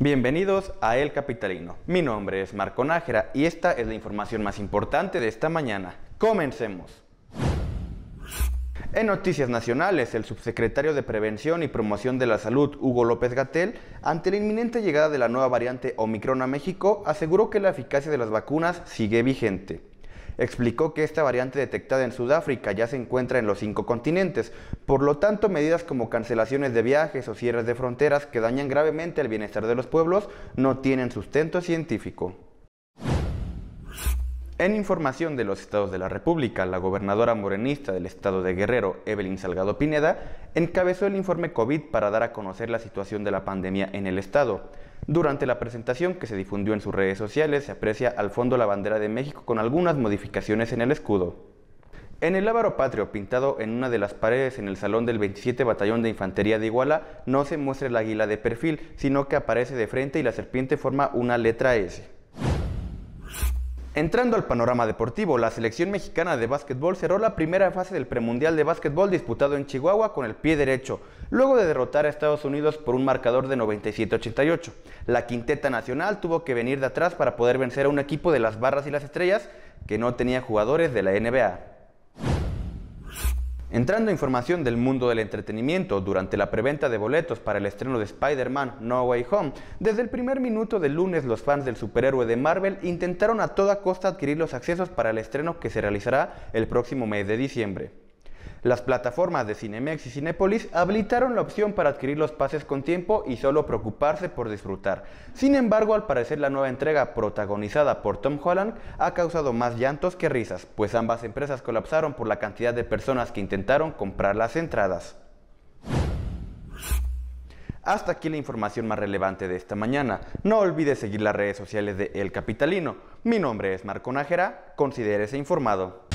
Bienvenidos a El Capitalino. Mi nombre es Marco Nájera y esta es la información más importante de esta mañana. Comencemos. En noticias nacionales, el subsecretario de Prevención y Promoción de la Salud, Hugo López Gatel, ante la inminente llegada de la nueva variante Omicron a México, aseguró que la eficacia de las vacunas sigue vigente explicó que esta variante detectada en Sudáfrica ya se encuentra en los cinco continentes, por lo tanto medidas como cancelaciones de viajes o cierres de fronteras que dañan gravemente el bienestar de los pueblos no tienen sustento científico. En información de los estados de la República, la gobernadora morenista del estado de Guerrero, Evelyn Salgado Pineda, encabezó el informe COVID para dar a conocer la situación de la pandemia en el estado. Durante la presentación que se difundió en sus redes sociales se aprecia al fondo la bandera de México con algunas modificaciones en el escudo. En el Ávaro Patrio, pintado en una de las paredes en el salón del 27 Batallón de Infantería de Iguala, no se muestra el águila de perfil, sino que aparece de frente y la serpiente forma una letra S. Entrando al panorama deportivo, la selección mexicana de básquetbol cerró la primera fase del premundial de básquetbol disputado en Chihuahua con el pie derecho, luego de derrotar a Estados Unidos por un marcador de 97-88. La quinteta nacional tuvo que venir de atrás para poder vencer a un equipo de las barras y las estrellas que no tenía jugadores de la NBA. Entrando información del mundo del entretenimiento, durante la preventa de boletos para el estreno de Spider-Man No Way Home, desde el primer minuto del lunes los fans del superhéroe de Marvel intentaron a toda costa adquirir los accesos para el estreno que se realizará el próximo mes de diciembre. Las plataformas de Cinemex y Cinepolis habilitaron la opción para adquirir los pases con tiempo y solo preocuparse por disfrutar. Sin embargo, al parecer la nueva entrega protagonizada por Tom Holland ha causado más llantos que risas, pues ambas empresas colapsaron por la cantidad de personas que intentaron comprar las entradas. Hasta aquí la información más relevante de esta mañana. No olvides seguir las redes sociales de El Capitalino. Mi nombre es Marco Nájera, considérese informado.